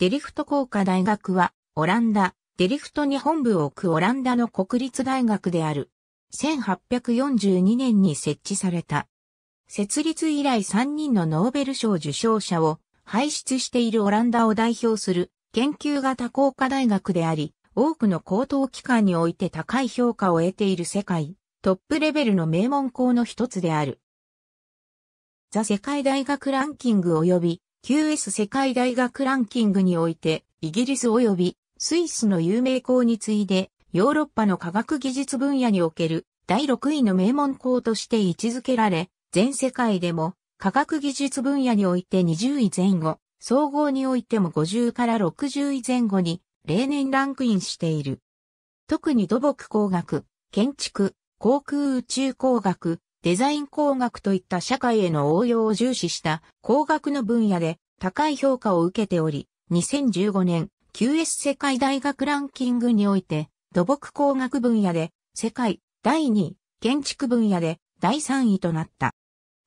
デリフト工科大学は、オランダ、デリフトに本部を置くオランダの国立大学である。1842年に設置された。設立以来3人のノーベル賞受賞者を輩出しているオランダを代表する研究型工科大学であり、多くの高等機関において高い評価を得ている世界、トップレベルの名門校の一つである。ザ世界大学ランキング及び QS 世界大学ランキングにおいて、イギリス及びスイスの有名校に次いで、ヨーロッパの科学技術分野における第6位の名門校として位置づけられ、全世界でも科学技術分野において20位前後、総合においても50から60位前後に例年ランクインしている。特に土木工学、建築、航空宇宙工学、デザイン工学といった社会への応用を重視した工学の分野で高い評価を受けており、2015年 QS 世界大学ランキングにおいて土木工学分野で世界第2位、建築分野で第3位となった。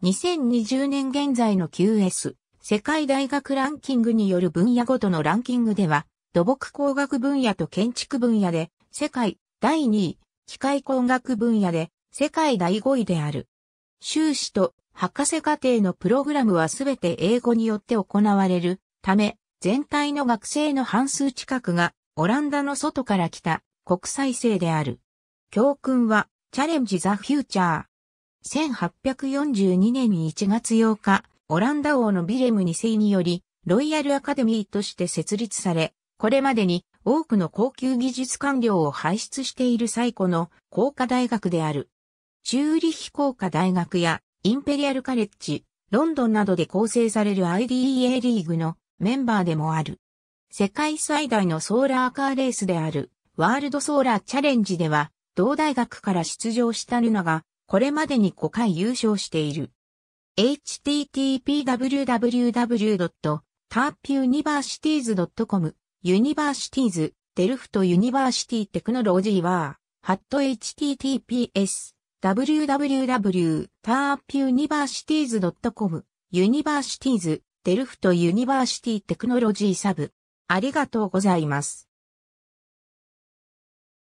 2020年現在の QS 世界大学ランキングによる分野ごとのランキングでは、土木工学分野と建築分野で世界第2位、機械工学分野で世界第5位である。修士と博士課程のプログラムはすべて英語によって行われるため、全体の学生の半数近くがオランダの外から来た国際生である。教訓はチャレンジ・ザ・フューチャー。1842年に1月8日、オランダ王のビレム2世により、ロイヤルアカデミーとして設立され、これまでに多くの高級技術官僚を輩出している最古の工科大学である。チューリヒ工科大学やインペリアルカレッジ、ロンドンなどで構成される IDEA リーグのメンバーでもある。世界最大のソーラーカーレースであるワールドソーラーチャレンジでは同大学から出場したルナがこれまでに5回優勝している。http://www.tarpuniversities.com ユニバーシティーズ、デルフトユニバーシティテクノロジーは、ハット https www.tarpuniversities.com ユニバーシティーズ、デルフトユニバーシティテクノロジーサブ。ありがとうございます。